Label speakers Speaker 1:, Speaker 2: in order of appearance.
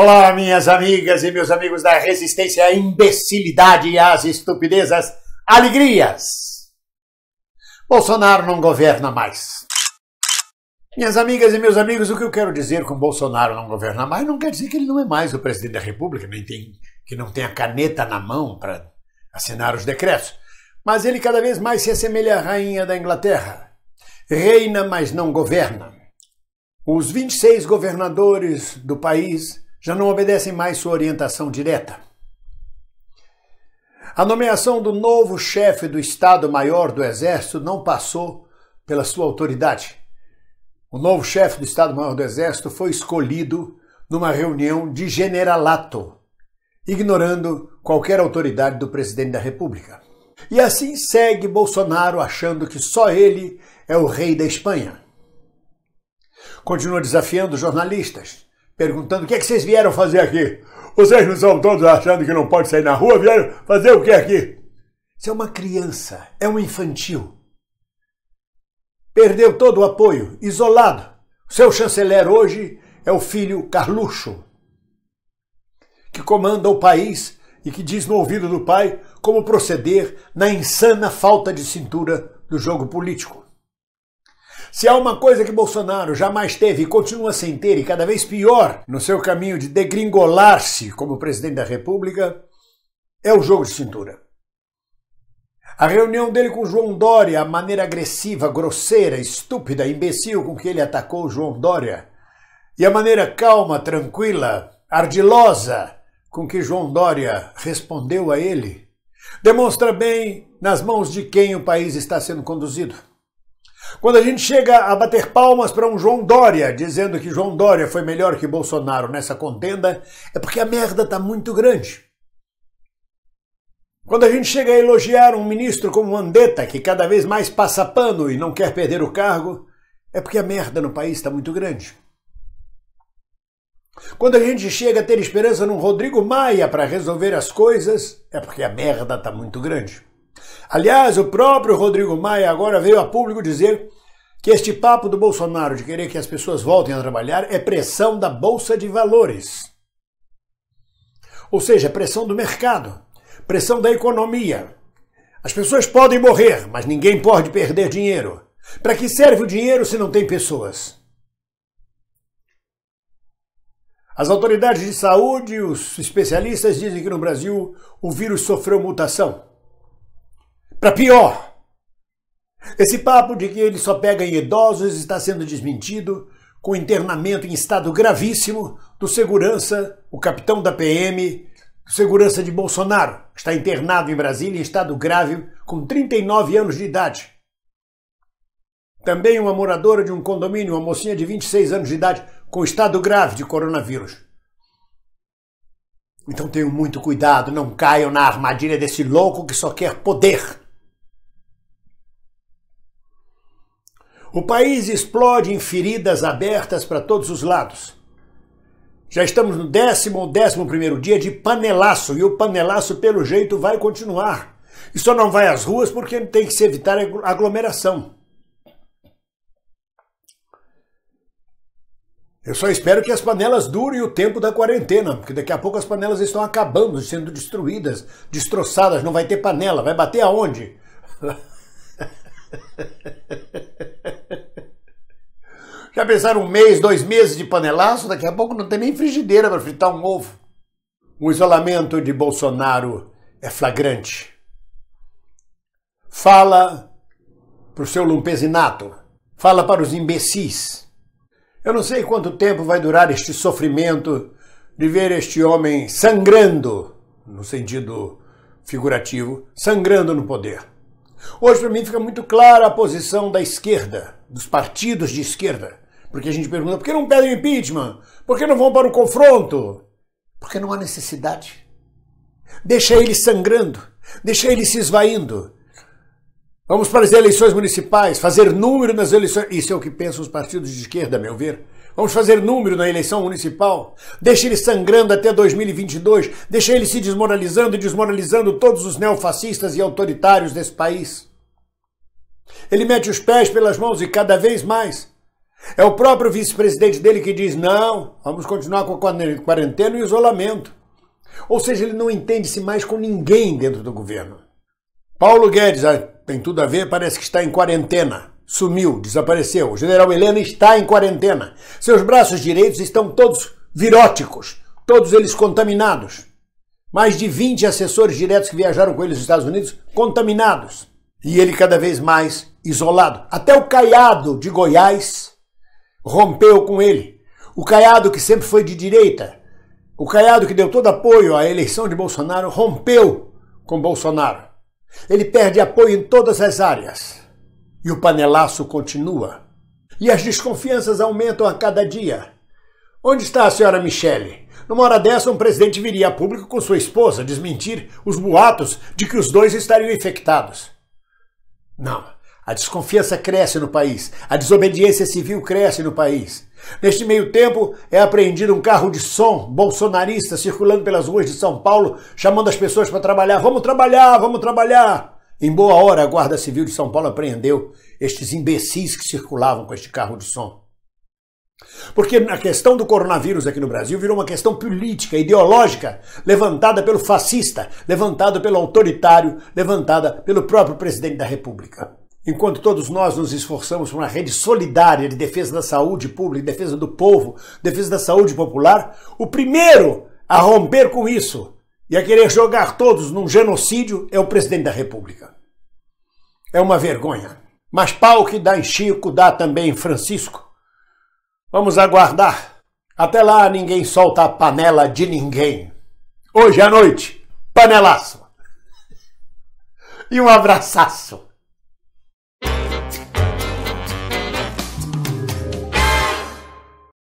Speaker 1: Olá, minhas amigas e meus amigos da resistência à imbecilidade e às estupidezas, alegrias! Bolsonaro não governa mais. Minhas amigas e meus amigos, o que eu quero dizer com Bolsonaro não governa mais não quer dizer que ele não é mais o presidente da República, nem tem, que não tenha caneta na mão para assinar os decretos. Mas ele cada vez mais se assemelha à rainha da Inglaterra. Reina, mas não governa. Os 26 governadores do país já não obedecem mais sua orientação direta. A nomeação do novo chefe do Estado-Maior do Exército não passou pela sua autoridade. O novo chefe do Estado-Maior do Exército foi escolhido numa reunião de generalato, ignorando qualquer autoridade do presidente da República. E assim segue Bolsonaro achando que só ele é o rei da Espanha. Continua desafiando jornalistas, perguntando o que, é que vocês vieram fazer aqui. Vocês não são todos achando que não pode sair na rua, vieram fazer o que aqui? Isso é uma criança, é um infantil. Perdeu todo o apoio, isolado. Seu chanceler hoje é o filho Carluxo, que comanda o país e que diz no ouvido do pai como proceder na insana falta de cintura do jogo político. Se há uma coisa que Bolsonaro jamais teve e continua sem ter, e cada vez pior no seu caminho de degringolar-se como presidente da República, é o jogo de cintura. A reunião dele com João Dória, a maneira agressiva, grosseira, estúpida, imbecil com que ele atacou João Dória, e a maneira calma, tranquila, ardilosa com que João Dória respondeu a ele, demonstra bem nas mãos de quem o país está sendo conduzido. Quando a gente chega a bater palmas para um João Dória, dizendo que João Dória foi melhor que Bolsonaro nessa contenda, é porque a merda está muito grande. Quando a gente chega a elogiar um ministro como Mandetta, que cada vez mais passa pano e não quer perder o cargo, é porque a merda no país está muito grande. Quando a gente chega a ter esperança num Rodrigo Maia para resolver as coisas, é porque a merda está muito grande. Aliás, o próprio Rodrigo Maia agora veio a público dizer que este papo do Bolsonaro de querer que as pessoas voltem a trabalhar é pressão da Bolsa de Valores. Ou seja, pressão do mercado, pressão da economia. As pessoas podem morrer, mas ninguém pode perder dinheiro. Para que serve o dinheiro se não tem pessoas? As autoridades de saúde e os especialistas dizem que no Brasil o vírus sofreu mutação. Para pior, esse papo de que ele só pega em idosos está sendo desmentido com internamento em estado gravíssimo do segurança, o capitão da PM, segurança de Bolsonaro, que está internado em Brasília em estado grave com 39 anos de idade. Também uma moradora de um condomínio, uma mocinha de 26 anos de idade, com estado grave de coronavírus. Então tenham muito cuidado, não caiam na armadilha desse louco que só quer poder. O país explode em feridas abertas para todos os lados. Já estamos no décimo ou décimo primeiro dia de panelaço, e o panelaço, pelo jeito, vai continuar. E só não vai às ruas porque tem que se evitar aglomeração. Eu só espero que as panelas durem o tempo da quarentena, porque daqui a pouco as panelas estão acabando, sendo destruídas, destroçadas, não vai ter panela, vai bater aonde? Já pensaram um mês, dois meses de panelaço? Daqui a pouco não tem nem frigideira para fritar um ovo. O isolamento de Bolsonaro é flagrante. Fala para o seu lumpesinato. Fala para os imbecis. Eu não sei quanto tempo vai durar este sofrimento de ver este homem sangrando, no sentido figurativo, sangrando no poder. Hoje, para mim, fica muito clara a posição da esquerda, dos partidos de esquerda. Porque a gente pergunta: por que não pedem impeachment? Por que não vão para o confronto? Porque não há necessidade. Deixa ele sangrando, deixa ele se esvaindo. Vamos para as eleições municipais, fazer número nas eleições. Isso é o que pensam os partidos de esquerda, a meu ver. Vamos fazer número na eleição municipal. Deixa ele sangrando até 2022. Deixa ele se desmoralizando e desmoralizando todos os neofascistas e autoritários desse país. Ele mete os pés pelas mãos e cada vez mais. É o próprio vice-presidente dele que diz: não, vamos continuar com a quarentena e isolamento. Ou seja, ele não entende-se mais com ninguém dentro do governo. Paulo Guedes ah, tem tudo a ver, parece que está em quarentena. Sumiu, desapareceu. O general Helena está em quarentena. Seus braços direitos estão todos viróticos, todos eles contaminados. Mais de 20 assessores diretos que viajaram com ele nos Estados Unidos contaminados. E ele cada vez mais isolado. Até o Caiado de Goiás rompeu com ele. O Caiado, que sempre foi de direita, o Caiado, que deu todo apoio à eleição de Bolsonaro, rompeu com Bolsonaro. Ele perde apoio em todas as áreas. E o panelaço continua. E as desconfianças aumentam a cada dia. Onde está a senhora Michele? Numa hora dessa, um presidente viria a público com sua esposa desmentir os boatos de que os dois estariam infectados. Não, a desconfiança cresce no país, a desobediência civil cresce no país. Neste meio tempo, é apreendido um carro de som bolsonarista circulando pelas ruas de São Paulo, chamando as pessoas para trabalhar. Vamos trabalhar, vamos trabalhar! Em boa hora, a Guarda Civil de São Paulo apreendeu estes imbecis que circulavam com este carro de som. Porque a questão do coronavírus aqui no Brasil virou uma questão política, ideológica, levantada pelo fascista, levantada pelo autoritário, levantada pelo próprio presidente da República. Enquanto todos nós nos esforçamos por uma rede solidária de defesa da saúde pública, defesa do povo, defesa da saúde popular, o primeiro a romper com isso e a querer jogar todos num genocídio é o presidente da República. É uma vergonha. Mas pau que dá em Chico, dá também em Francisco. Vamos aguardar. Até lá ninguém solta a panela de ninguém. Hoje à noite, panelaço. E um abraçaço.